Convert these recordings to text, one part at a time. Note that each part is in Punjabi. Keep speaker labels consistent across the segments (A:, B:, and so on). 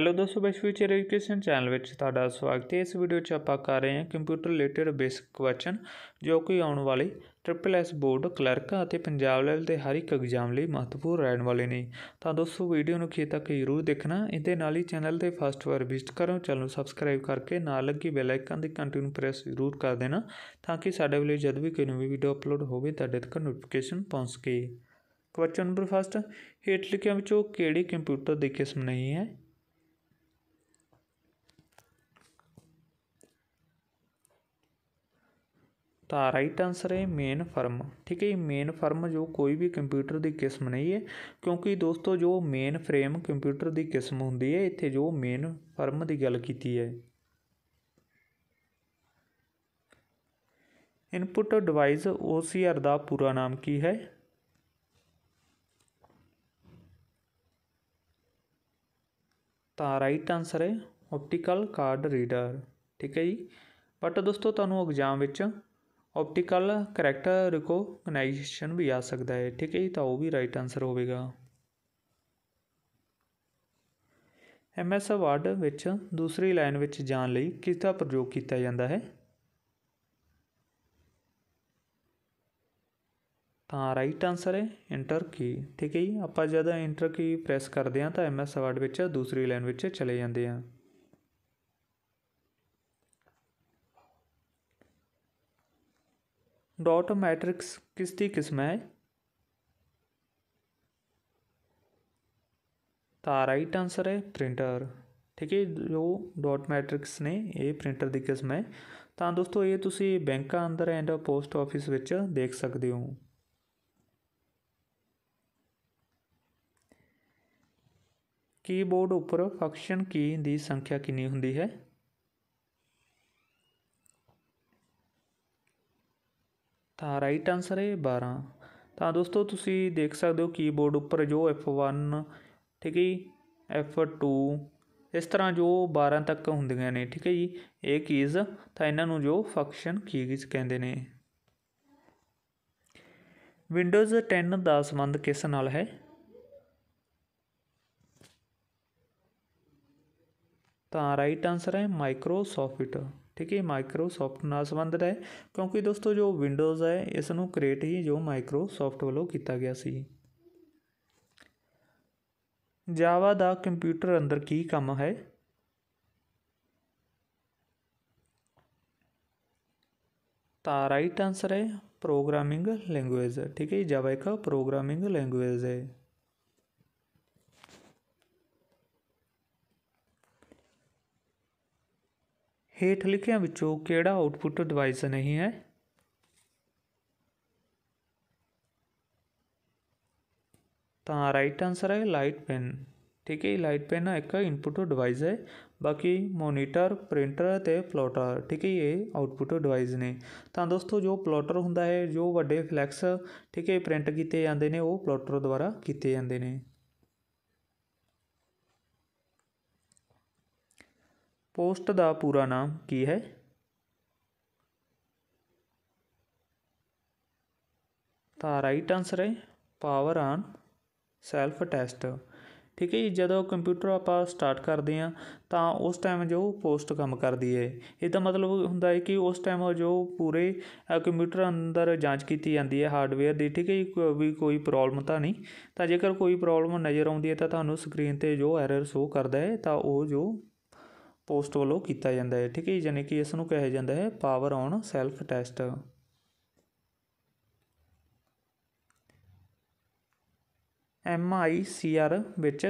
A: ਹੈਲੋ ਦੋਸਤੋ ਬੈਸ ਫਿਊਚਰ ਐਜੂਕੇਸ਼ਨ ਚੈਨਲ ਵਿੱਚ ਤੁਹਾਡਾ ਸਵਾਗਤ ਹੈ ਇਸ ਵੀਡੀਓ 'ਚ ਆਪਾਂ ਕਰ ਰਹੇ ਹਾਂ ਕੰਪਿਊਟਰ ਰਿਲੇਟਡ ਬੇਸਿਕ ਕੁਐਸਚਨ ਜੋ ਕਿ ਆਉਣ ਵਾਲੀ ਟ੍ਰਿਪਲ ਐਸ ਬੋਰਡ ਕਲਰਕ ਅਤੇ ਪੰਜਾਬ ਲੈਵਲ ਦੇ ਹਰ ਇੱਕ ਐਗਜ਼ਾਮ ਲਈ ਮਹੱਤਵਪੂਰਨ ਰਹਿਣ ਵਾਲੇ ਨੇ ਤਾਂ ਦੋਸਤੋ ਵੀਡੀਓ ਨੂੰ ਖੇ ਤੱਕ ਜ਼ਰੂਰ ਦੇਖਣਾ ਇਹਦੇ ਨਾਲ ਹੀ ਚੈਨਲ ਤੇ ਫਸਟ ਵਾਰ ਵਿਜ਼ਿਟ ਕਰੋ ਚੈਨਲ ਨੂੰ ਸਬਸਕ੍ਰਾਈਬ ਕਰਕੇ ਨਾਲ ਲੱਗੀ ਬੈਲ ਆਈਕਨ ਦੀ ਕੰਟੀਨਿਊ ਪ੍ਰੈਸ ਜ਼ਰੂਰ ਕਰ ਦੇਣਾ ਤਾਂ ਕਿ ਸਾਡੇ ਵੱਲੋਂ ਜਦ ਵੀ ਕੋਈ ਨਵੀਂ ਵੀਡੀਓ ਅਪਲੋਡ ਹੋਵੇ ਤੁਹਾਡੇ ਤੱਕ ਨੋਟੀਫਿਕੇਸ਼ਨ ਪਹੁੰਚ ਸਕੇ ਕੁਐਸਚਨ ਨੰਬਰ ਫਸਟ ਹੇਠ ਲਿਖਿਆਂ ਵਿੱਚੋਂ ਕਿਹੜੀ ਕੰਪਿਊਟਰ ਦੀ ਕਿਸਮ ਨਹੀਂ ਹੈ ਤਾਂ ਰਾਈਟ ਆਨਸਰ ਹੈ ਮੇਨ ਫਰਮ ਠੀਕ ਹੈ ਜੀ ਮੇਨ ਫਰਮ ਜੋ ਕੋਈ ਵੀ ਕੰਪਿਊਟਰ ਦੀ ਕਿਸਮ ਨਹੀਂ ਹੈ ਕਿਉਂਕਿ ਦੋਸਤੋ ਜੋ ਮੇਨ ਫਰੇਮ ਕੰਪਿਊਟਰ ਦੀ ਕਿਸਮ ਹੁੰਦੀ ਹੈ ਇੱਥੇ ਜੋ ਮੇਨ ਫਰਮ ਦੀ ਗੱਲ ਕੀਤੀ ਹੈ ਇਨਪੁਟ ਡਿਵਾਈਸ OCR ਦਾ ਪੂਰਾ ਨਾਮ ਕੀ ਹੈ ਤਾਂ ਰਾਈਟ ਆਨਸਰ ਹੈ ਆਪਟੀਕਲ ਕਾਰਡ ਰੀਡਰ ਠੀਕ ਹੈ ਜੀ ਬਟ ਦੋਸਤੋ ਤੁਹਾਨੂੰ ਐਗਜ਼ਾਮ ਵਿੱਚ ਆਪਟੀਕਲ ਕਰੈਕਟਰ ਰਿਕੋਗਨਾਈਜੇਸ਼ਨ ਵੀ ਆ ਸਕਦਾ ਹੈ ਠੀਕ ਹੈ ਤਾਂ ਉਹ ਵੀ ਰਾਈਟ ਆਨਸਰ ਹੋਵੇਗਾ ਐਮਐਸ ਵਰਡ ਵਿੱਚ ਦੂਸਰੀ ਲਾਈਨ ਵਿੱਚ ਜਾਣ ਲਈ ਕਿਸ ਦਾ ਪ੍ਰਯੋਗ ਕੀਤਾ ਜਾਂਦਾ ਹੈ ਤਾਂ ਰਾਈਟ ਆਨਸਰ ਹੈ ਇੰਟਰ ਕੀ ਠੀਕ ਹੈ ਜੀ ਆਪਾਂ ਜਦੋਂ ਇੰਟਰ ਕੀ ਪ੍ਰੈਸ ਕਰਦੇ ਹਾਂ ਤਾਂ ਐਮਐਸ ਵਰਡ ਵਿੱਚ ਦੂਸਰੀ ਲਾਈਨ ਵਿੱਚ ਚਲੇ ਜਾਂਦੇ ਹਾਂ ਡਾਟ ਮੈਟ੍ਰਿਕਸ ਕਿਸ ਦੀ ਕਿਸਮ ਹੈ ਤਾਂ ਰਾਈਟ ਆਨਸਰ ਹੈ ਪ੍ਰਿੰਟਰ ਠੀਕ ਹੈ ਜੋ ਡਾਟ ਮੈਟ੍ਰਿਕਸ ਨੇ ਇਹ ਪ੍ਰਿੰਟਰ ਦੀ ਕਿਸਮ ਹੈ ਤਾਂ ਦੋਸਤੋ ਇਹ ਤੁਸੀਂ ਬੈਂਕਾਂ ਅੰਦਰ ਐਂਡ ਪੋਸਟ ਆਫਿਸ ਵਿੱਚ ਦੇਖ ਸਕਦੇ ਹੋ ਕੀਬੋਰਡ ਉੱਪਰ ਫੰਕਸ਼ਨ ਕੀ ਦੀ ਸੰਖਿਆ ਕਿੰਨੀ ਹੁੰਦੀ ਹੈ ਤਾਂ ਰਾਈਟ ਆਨਸਰ ਹੈ 12 ਤਾਂ ਦੋਸਤੋ ਤੁਸੀਂ ਦੇਖ ਸਕਦੇ ਹੋ ਕੀਬੋਰਡ ਉੱਪਰ ਜੋ F1 ਠੀਕ ਹੈ ਜੀ F2 ਇਸ ਤਰ੍ਹਾਂ ਜੋ 12 ਤੱਕ ਹੁੰਦੀਆਂ ਨੇ ਠੀਕ ਹੈ ਜੀ ਇਹ ਕੀਜ਼ ਤਾਂ ਇਹਨਾਂ ਨੂੰ ਜੋ ਫੰਕਸ਼ਨ ਕੀਜ਼ ਕਹਿੰਦੇ ਨੇ ਵਿੰਡੋਜ਼ 10 ਦਾ ਸੰਬੰਧ ਕਿਸ ਨਾਲ ਹੈ ਤਾਂ ਰਾਈਟ ਆਨਸਰ ਹੈ ਮਾਈਕਰੋਸਾਫਟ ਠੀਕ ਹੈ ਮਾਈਕਰੋਸਾਫਟ ਨਾਲ ਸੰਬੰਧਿਤ ਹੈ ਕਿਉਂਕਿ ਦੋਸਤੋ ਜੋ ਵਿੰਡੋਜ਼ ਹੈ ਇਸ ਨੂੰ ਕ੍ਰੀਏਟ ਹੀ ਜੋ ਮਾਈਕਰੋਸਾਫਟ ਵੱਲੋਂ ਕੀਤਾ ਗਿਆ ਸੀ ਜਾਵਾ ਦਾ ਕੰਪਿਊਟਰ ਅੰਦਰ ਕੀ ਕੰਮ ਹੈ ਤਾਂ ਰਾਈਟ ਆਨਸਰ ਹੈ ਪ੍ਰੋਗਰਾਮਿੰਗ ਲੈਂਗੁਏਜ ਠੀਕ ਹੈ ਜਾਵਾ ਇੱਕ ਪ੍ਰੋਗਰਾਮਿੰਗ ਲੈਂਗੁਏਜ ਹੈ ਹੇਠ ਲਿਖਿਆਂ ਵਿੱਚੋਂ ਕਿਹੜਾ ਆਉਟਪੁੱਟ ਡਿਵਾਈਸ ਨਹੀਂ ਹੈ ਤਾਂ ਰਾਈਟ ਆਨਸਰ ਹੈ ਲਾਈਟ ਪੈਨ ਠੀਕ ਹੈ ਲਾਈਟ ਪੈਨ ਇੱਕ ਇਨਪੁੱਟ ਡਿਵਾਈਸ ਹੈ ਬਾਕੀ ਮੋਨੀਟਰ ਪ੍ਰਿੰਟਰ ਤੇ ਪਲੋਟਰ ਠੀਕ ਹੈ ਇਹ ਆਉਟਪੁੱਟ ਡਿਵਾਈਸ ਨੇ ਤਾਂ ਦੋਸਤੋ ਜੋ ਪਲੋਟਰ ਹੁੰਦਾ ਹੈ ਜੋ ਵੱਡੇ ਫਲੈਕਸ ਠੀਕ ਹੈ ਪ੍ਰਿੰਟ ਕੀਤੇ ਜਾਂਦੇ ਨੇ ਉਹ ਪਲੋਟਰ ਦੁਆਰਾ ਕੀਤੇ ਜਾਂਦੇ ਨੇ ਪੋਸਟ ਦਾ ਪੂਰਾ ਨਾਮ ਕੀ ਹੈ ਤਾਂ ਰਾਈਟ ਆਨਸਰ ਹੈ ਪਾਵਰ ਆਨ ਸੈਲਫ ਟੈਸਟ ਠੀਕ ਹੈ ਜਦੋਂ ਕੰਪਿਊਟਰ ਆਪਾਂ ਸਟਾਰਟ ਕਰਦੇ ਆ ਤਾਂ ਉਸ ਟਾਈਮ ਜੋ ਪੋਸਟ ਕੰਮ ਕਰਦੀ ਹੈ ਇਹਦਾ ਮਤਲਬ ਹੁੰਦਾ ਹੈ ਕਿ ਉਸ ਟਾਈਮ ਜੋ ਪੂਰੇ ਕੰਪਿਊਟਰ ਅੰਦਰ ਜਾਂਚ ਕੀਤੀ ਜਾਂਦੀ ਹੈ ਹਾਰਡਵੇਅਰ ਦੀ ਠੀਕ ਹੈ ਵੀ ਕੋਈ ਪ੍ਰੋਬਲਮ ਤਾਂ ਨਹੀਂ ਤਾਂ ਜੇਕਰ ਕੋਈ ਪ੍ਰੋਬਲਮ ਨਜ਼ਰ ਆਉਂਦੀ ਹੈ ਤਾਂ ਤੁਹਾਨੂੰ ਸਕਰੀਨ ਤੇ ਜੋ ਐਰਰ ਸ਼ੋ ਕਰਦਾ ਹੈ ਤਾਂ ਉਹ ਜੋ ਪੋਸਟ ਵੱਲੋਂ ਕੀਤਾ ਜਾਂਦਾ ਹੈ ਠੀਕ ਹੈ ਯਾਨੀ ਕਿ ਇਸ ਨੂੰ ਕਿਹਾ ਜਾਂਦਾ ਹੈ power on self test M I C R ਵਿੱਚ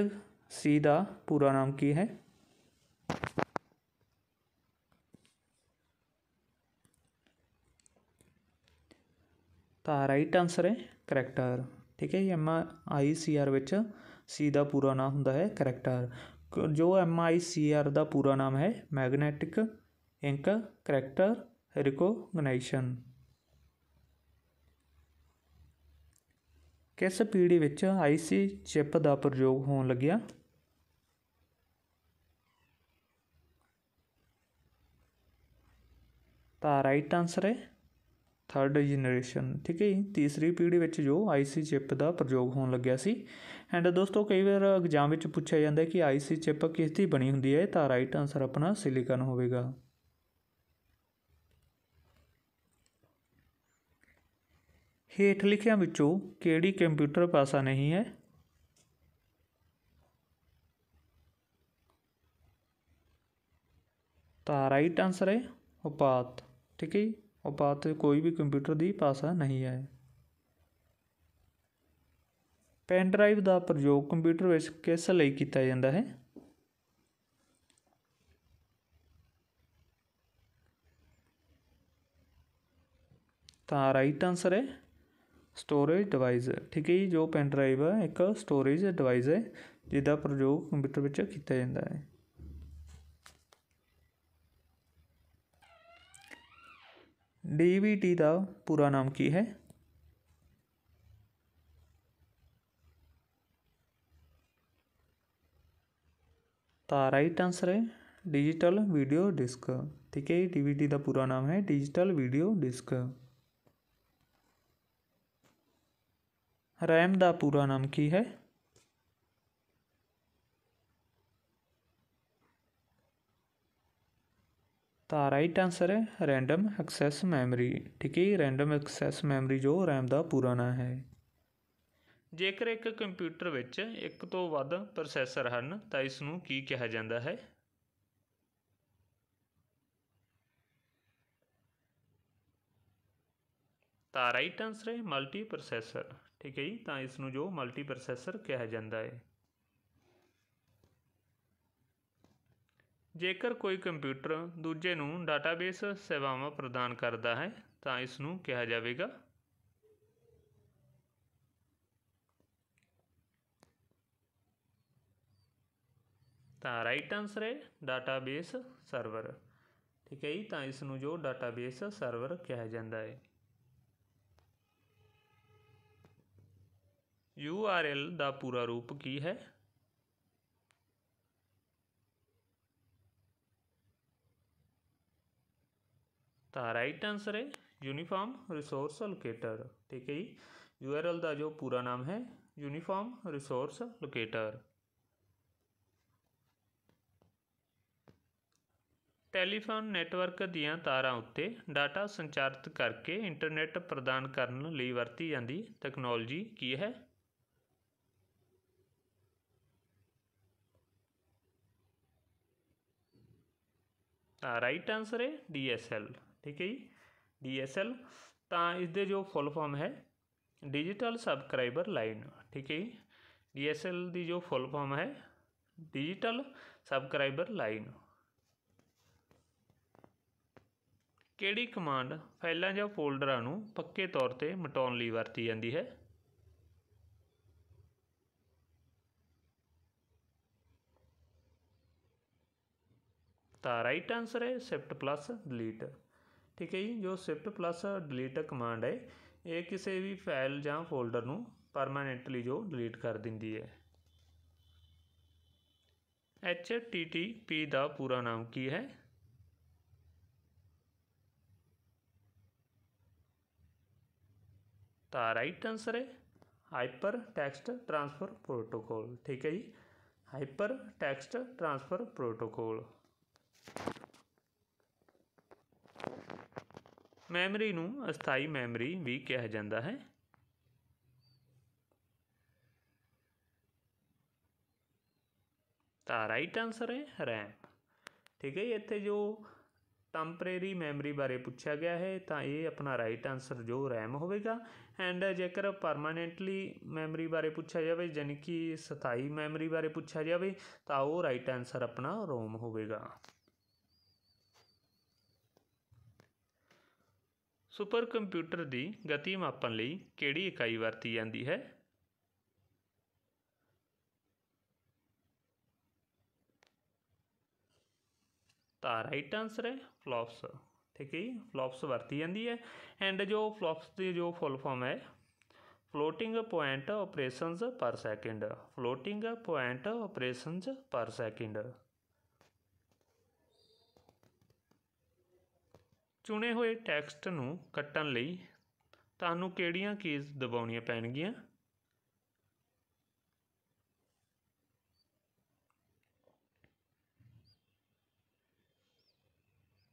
A: ਸੀ ਦਾ ਪੂਰਾ ਨਾਮ ਕੀ ਹੈ ਤਾਂ ਰਾਈਟ ਆਨਸਰ ਹੈ ਕਰੈਕਟਰ ਠੀਕ ਹੈ ਐਮ ਆਈ ਸੀ ਆਰ ਵਿੱਚ ਸੀ ਦਾ ਪੂਰਾ ਨਾਮ ਹੁੰਦਾ ਹੈ ਕਰੈਕਟਰ ਜੋ ਐਮ ਆਈ ਸੀ ਆਰ ਦਾ ਪੂਰਾ ਨਾਮ ਹੈ ਮੈਗਨੈਟਿਕ ਇੰਕ ਕਰੈਕਟਰ ਰਿਕੋਗਨੀਸ਼ਨ ਕਿਸ ਪੀੜੀ ਵਿੱਚ ਸੀ ਚਿਪ ਦਾ ਪ੍ਰਯੋਗ ਹੋਣ ਲੱਗਿਆ ਤਾਂ ਰਾਈਟ ਆਨਸਰ ਹੈ ਥਰਡ ਜਨਰੇਸ਼ਨ ਠੀਕ ਹੈ ਜੀ ਤੀਸਰੀ ਪੀੜ੍ਹੀ ਵਿੱਚ ਜੋ ਆਈਸੀ ਚਿਪ ਦਾ ਪ੍ਰਯੋਗ ਹੋਣ ਲੱਗਿਆ ਸੀ ਐਂਡ ਦੋਸਤੋ ਕਈ ਵਾਰ ਐਗਜ਼ਾਮ ਵਿੱਚ ਪੁੱਛਿਆ ਜਾਂਦਾ ਹੈ ਕਿ ਆਈਸੀ ਚਿਪ ਕਿਸ ਦੀ ਬਣੀ ਹੁੰਦੀ ਹੈ ਤਾਂ ਰਾਈਟ ਆਨਸਰ ਆਪਣਾ ਸਿਲੀਕਨ ਹੋਵੇਗਾ ਹੇਠ ਲਿਖਿਆਂ ਵਿੱਚੋਂ ਕਿਹੜੀ ਕੰਪਿਊਟਰ ਪਾਸਾ ਨਹੀਂ ਹੈ ਤਾਂ ਰਾਈਟ ਆਨਸਰ ਹੈ ਉਪਾਤ ਠੀਕ ਹੈ ਜੀ ਉਹ ਬਾਤ ਕੋਈ ਵੀ ਕੰਪਿਊਟਰ ਦੀ ਪਾਸਾ ਨਹੀਂ ਹੈ ਪੈਨ ਡਰਾਈਵ ਦਾ ਪ੍ਰਯੋਗ ਕੰਪਿਊਟਰ ਵਿੱਚ ਕਿਸ ਲਈ ਕੀਤਾ ਜਾਂਦਾ ਹੈ ਤਾਂ ਰਾਈਟ ਆਨਸਰ ਹੈ ਸਟੋਰੇਜ ਡਿਵਾਈਸ ਠੀਕ ਹੈ ਜੀ ਜੋ ਪੈਨ ਡਰਾਈਵ ਹੈ ਇੱਕ ਸਟੋਰੇਜ ਡਿਵਾਈਸ ਹੈ ਜਿਹਦਾ ਪ੍ਰਯੋਗ ਕੰਪਿਊਟਰ ਵਿੱਚ ਕੀਤਾ ਜਾਂਦਾ ਹੈ ਡੀ ਦਾ ਪੂਰਾ ਨਾਮ ਕੀ ਹੈ ਤਾਂ ਰਾਈਟ ਆਨਸਰ ਹੈ डिजिटल वीडियो डिस्क ठीक है डीवीडी का पूरा नाम है डिजिटल वीडियो डिस्क रैम का पूरा नाम की है ਤਾਂ ਰਾਈਟ ਆਨਸਰ ਹੈ ਰੈਂਡਮ ਐਕਸੈਸ ਮੈਮਰੀ ਠੀਕ ਹੈ ਰੈਂਡਮ ਐਕਸੈਸ ਮੈਮਰੀ ਜੋ ਰੈਮ ਦਾ ਪੂਰਾ ਨਾਮ ਹੈ
B: ਜੇਕਰ ਇੱਕ ਕੰਪਿਊਟਰ ਵਿੱਚ ਇੱਕ ਤੋਂ ਵੱਧ ਪ੍ਰੋਸੈਸਰ ਹਨ ਤਾਂ ਇਸ ਨੂੰ ਕੀ ਕਿਹਾ ਜਾਂਦਾ ਹੈ ਤਾਂ ਰਾਈਟ ਆਨਸਰ ਹੈ ਮਲਟੀ ਪ੍ਰੋਸੈਸਰ ਠੀਕ ਹੈ ਜੀ ਤਾਂ ਇਸ ਨੂੰ ਜੋ ਮਲਟੀ ਪ੍ਰੋਸੈਸਰ ਕਿਹਾ ਜਾਂਦਾ ਹੈ ਜੇਕਰ ਕੋਈ ਕੰਪਿਊਟਰ ਦੂਜੇ ਨੂੰ ਡਾਟਾਬੇਸ ਸੇਵਾਵਾਂ ਪ੍ਰਦਾਨ ਕਰਦਾ ਹੈ ਤਾਂ ਇਸ ਨੂੰ ਕਿਹਾ ਜਾਵੇਗਾ ਤਾਂ ਰਾਈਟ ਆਨਸਰ ਹੈ ਡਾਟਾਬੇਸ ਸਰਵਰ ਠੀਕ ਹੈ ਜੀ ਤਾਂ ਇਸ ਨੂੰ ਜੋ ਡਾਟਾਬੇਸ ਸਰਵਰ ਕਿਹਾ ਜਾਂਦਾ ਹੈ ਯੂ ਆਰ ਐਲ ਦਾ ਪੂਰਾ ਰੂਪ ਕੀ ਹੈ तो राइट आंसर है यूनिफॉर्म रिसोर्स लोकेटर ठीक है जी यू आर एल का जो पूरा नाम है uniform resource locator telephone network दिया तारा उत्ते डाटा संचारित करके इंटरनेट प्रदान करने वरती जाती तकनोलॉजी की है राइट आंसर है डी एस एल ਠੀਕ ਹੈ ਜੀ ਡੀਐਸਐਲ ਤਾਂ ਇਸ ਦੇ ਜੋ ਫੁੱਲ ਫਾਰਮ ਹੈ ਡਿਜੀਟਲ ਸਬਸਕ੍ਰਾਈਬਰ ਲਾਈਨ ਠੀਕ ਹੈ ਜੀ ਡੀਐਸਐਲ ਦੀ ਜੋ ਫੁੱਲ ਫਾਰਮ ਹੈ ਡਿਜੀਟਲ ਸਬਸਕ੍ਰਾਈਬਰ ਲਾਈਨ ਕਿਹੜੀ ਕਮਾਂਡ ਫਾਈਲਾਂ ਜਾਂ ਫੋਲਡਰਾਂ ਨੂੰ ਪੱਕੇ ਤੌਰ ਤੇ ਮਟਾਉਣ ਲਈ ਵਰਤੀ ਜਾਂਦੀ ਹੈ ਤਾਂ ਰਾਈਟ ਆਨਸਰ ਹੈ ਸ਼ਿਫਟ ਪਲੱਸ ਡਿਲੀਟ ਠੀਕ ਹੈ ਜੀ ਜੋ ਸ਼ਿਫਟ ਪਲੱਸ ਡਿਲੀਟ ਕਮਾਂਡ ਹੈ ਇਹ ਕਿਸੇ ਵੀ ਫਾਈਲ ਜਾਂ ਫੋਲਡਰ ਨੂੰ ਪਰਮਾਨੈਂਟਲੀ ਜੋ ਡਿਲੀਟ ਕਰ ਦਿੰਦੀ ਹੈ HTTP ਦਾ ਪੂਰਾ ਨਾਮ ਕੀ ਹੈ ਤਾਂ ਰਾਈਟ ਆਨਸਰ ਹੈ ਹਾਈਪਰ ਟੈਕਸਟ ਟ੍ਰਾਂਸਫਰ ਪ੍ਰੋਟੋਕੋਲ ਠੀਕ ਹੈ ਜੀ hyper text transfer protocol memory ਨੂੰ ਅਸਥਾਈ ਮੈਮਰੀ ਵੀ ਕਿਹਾ ਜਾਂਦਾ ਹੈ ਤਾਂ ਰਾਈਟ ਆਨਸਰ ਹੈ ਰੈਮ ਠੀਕ ਹੈ ਇੱਥੇ ਜੋ ਟੈਂਪਰੇਰੀ ਮੈਮਰੀ ਬਾਰੇ ਪੁੱਛਿਆ ਗਿਆ ਹੈ ਤਾਂ ਇਹ ਆਪਣਾ ਰਾਈਟ ਆਨਸਰ ਜੋ RAM ਹੋਵੇਗਾ ਐਂਡ ਜੇਕਰ ਪਰਮਾਨੈਂਟਲੀ ਮੈਮਰੀ ਬਾਰੇ ਪੁੱਛਿਆ ਜਾਵੇ ਜਨਕੀ ਸਥਾਈ ਮੈਮਰੀ ਬਾਰੇ ਪੁੱਛਿਆ ਜਾਵੇ ਤਾਂ ਉਹ ਰਾਈਟ ਆਨਸਰ ਆਪਣਾ ROM ਹੋਵੇਗਾ ਸੁਪਰ ਕੰਪਿਊਟਰ ਦੀ ਗਤੀ ਮਾਪਣ ਲਈ ਕਿਹੜੀ ਇਕਾਈ ਵਰਤੀ ਜਾਂਦੀ ਹੈ ਤਾਂ ਰਾਈਟ ਆਨਸਰ ਹੈ ਫਲੋਪਸ ਠੀਕ ਹੈ ਫਲੋਪਸ ਵਰਤੀ ਜਾਂਦੀ ਹੈ ਐਂਡ ਜੋ ਫਲੋਪਸ ਦੀ ਜੋ ਫੁੱਲ ਫਾਰਮ ਹੈ floating point operations per second floating point operations per second ਚੁਣੇ ਹੋਏ ਟੈਕਸਟ ਨੂੰ ਕੱਟਣ ਲਈ ਤੁਹਾਨੂੰ ਕਿਹੜੀਆਂ ਕੀਜ਼ ਦਬਾਉਣੀਆਂ ਪੈਣਗੀਆਂ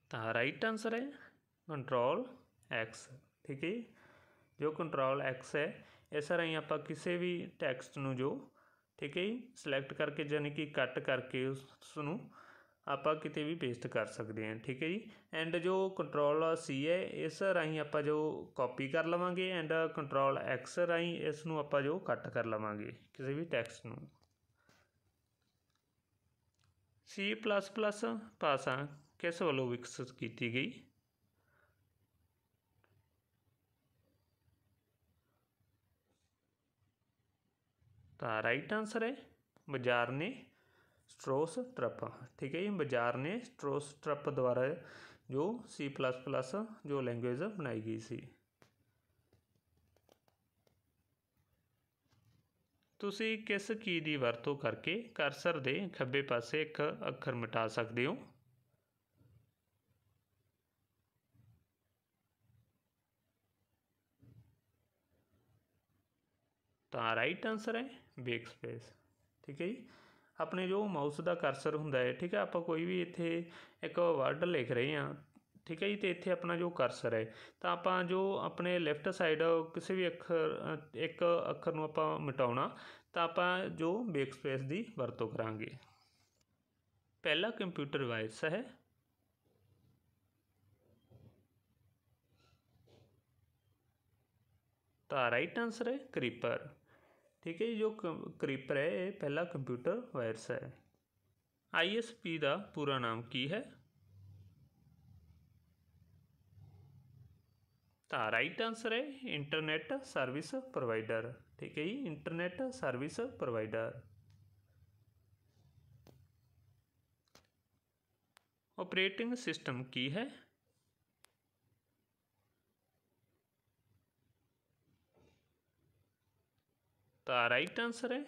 B: ਤਾਂ ਰਾਈਟ ਆਨਸਰ ਹੈ ਕੰਟਰੋਲ ਐਕਸ ਠੀਕ ਹੈ ਜੋ ਕੰਟਰੋਲ ਐਕਸ ਹੈ ਇਸ ਹੀ ਆਪਾਂ ਕਿਸੇ ਵੀ ਟੈਕਸਟ ਨੂੰ ਜੋ ਠੀਕ ਹੈ ਸਿਲੈਕਟ ਕਰਕੇ ਯਾਨੀ ਕਿ ਕੱਟ ਕਰਕੇ ਉਸ ਨੂੰ ਆਪਾਂ ਕਿਤੇ ਵੀ ਪੇਸਟ ਕਰ ਸਕਦੇ ਹਾਂ ਠੀਕ ਹੈ ਜੀ ਐਂਡ ਜੋ ਕੰਟਰੋਲ ਸੀ ਹੈ ਇਸ ਰਾਹੀਂ ਆਪਾਂ ਜੋ ਕਾਪੀ ਕਰ ਲਵਾਂਗੇ ਐਂਡ ਕੰਟਰੋਲ ਐਕਸ ਰਾਹੀਂ ਇਸ ਨੂੰ ਆਪਾਂ ਜੋ ਕੱਟ ਕਰ ਲਵਾਂਗੇ ਕਿਸੇ ਵੀ ਟੈਕਸਟ ਨੂੰ C++ ਭਾਸ਼ਾ ਕਿਸ ਵੱਲੋਂ ਵਿਕਸਿਤ ਕੀਤੀ ਗਈ ਤਾਂ ਰਾਈਟ ਆਨਸਰ ਹੈ ਬਾਜ਼ਾਰ ਨੇ स्ट्रोस ट्रप ठीक है ਜੀ बाजार ने स्ट्रोस ट्रप द्वारा जो सी प्लस प्लस जो लैंग्वेज बनाई गई ਸੀ ਤੁਸੀਂ ਕਿਸ ਕੀ ਦੀ ਵਰਤੋਂ ਕਰਕੇ ਕਰਸਰ ਦੇ ਖੱਬੇ ਪਾਸੇ ਇੱਕ ਅੱਖਰ ਮਿਟਾ ਸਕਦੇ ਹੋ ਤਾਂ ਰਾਈਟ ਆਨਸਰ ਹੈ ਬੇਕ ਸਪੇਸ ਠੀਕ ਹੈ ਜੀ ਆਪਣੇ ਜੋ ਮਾਊਸ ਦਾ ਕਰਸਰ ਹੁੰਦਾ ਹੈ ਠੀਕ ਹੈ ਆਪਾਂ ਕੋਈ ਵੀ ਇੱਥੇ ਇੱਕ ਵਰਡ ਲਿਖ ਰਹੇ ਹਾਂ ਠੀਕ ਹੈ ਜੀ ਤੇ ਇੱਥੇ ਆਪਣਾ ਜੋ ਕਰਸਰ ਹੈ ਤਾਂ ਆਪਾਂ ਜੋ ਆਪਣੇ ਲੈਫਟ ਸਾਈਡ ਕਿਸੇ ਵੀ ਅੱਖਰ ਇੱਕ ਅੱਖਰ ਨੂੰ ਆਪਾਂ ਮਿਟਾਉਣਾ ਤਾਂ ਆਪਾਂ ਜੋ ਬੈਕ ਸਪੇਸ ਦੀ ਵਰਤੋਂ ਕਰਾਂਗੇ ਪਹਿਲਾ ਕੰਪਿਊਟਰ ਵਾਇਰਸ ਹੈ ਤਾਂ ਰਾਈਟ ਆਨਸਰ ਹੈ ਕ੍ਰੀਪਰ ठीक है जो क्रीपर है ये पहला कंप्यूटर वायरस है आईएसपी का पूरा नाम की है तो राइट आंसर है इंटरनेट सर्विस प्रोवाइडर ठीक है जी internet service provider operating system की है ਤਾਂ ਰਾਈਟ ਆਨਸਰ ਹੈ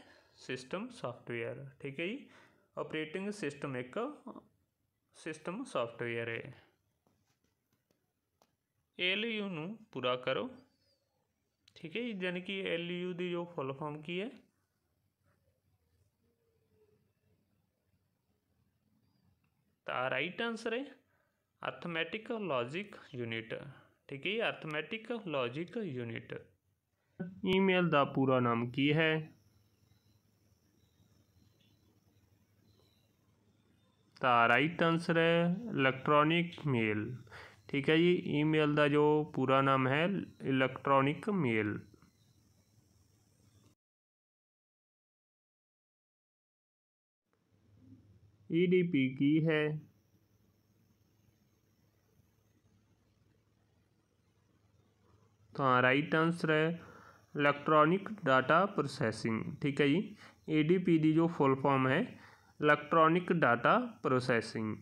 B: ਸਿਸਟਮ ਸੌਫਟਵੇਅਰ ਠੀਕ ਹੈ ਜੀ ਆਪਰੇਟਿੰਗ ਸਿਸਟਮ ਇੱਕ ਸਿਸਟਮ ਸੌਫਟਵੇਅਰ ਹੈ ਐਲਯੂ ਨੂੰ ਪੂਰਾ ਕਰੋ ਠੀਕ ਹੈ ਜੀ ਯਾਨੀ ਕਿ ਐਲਯੂ ਦੀ ਜੋ ਫੁੱਲ ਫਾਰਮ ਕੀ ਹੈ ਤਾਂ ਰਾਈਟ ਆਨਸਰ ਹੈ ਅਰਥਮੈਟਿਕ ਲੌਜੀਕ ਯੂਨਿਟ ਠੀਕ ਹੈ ਜੀ ਅਰਥਮੈਟਿਕ ਲੌਜੀਕ ਯੂਨਿਟ ਈਮੇਲ ਦਾ ਪੂਰਾ ਨਾਮ ਕੀ ਹੈ ਤਾਂ ਰਾਈਟ ਆਨਸਰ ਹੈ ਇਲੈਕਟ੍ਰੋਨਿਕ ਮੇਲ
C: ਠੀਕ ਹੈ ਜੀ ਈਮੇਲ ਦਾ ਜੋ ਪੂਰਾ ਨਾਮ ਹੈ ਇਲੈਕਟ੍ਰੋਨਿਕ ਮੇਲ
D: ईडीपी ਕੀ ਹੈ
B: ਤਾਂ ਰਾਈਟ ਆਨਸਰ ਹੈ इलेक्ट्रॉनिक डाटा प्रोसैसिंग ठीक है जी ए डी पी दी जो फुल फॉर्म है
D: इलैक्ट्रॉनिक डाटा प्रोसैसिंग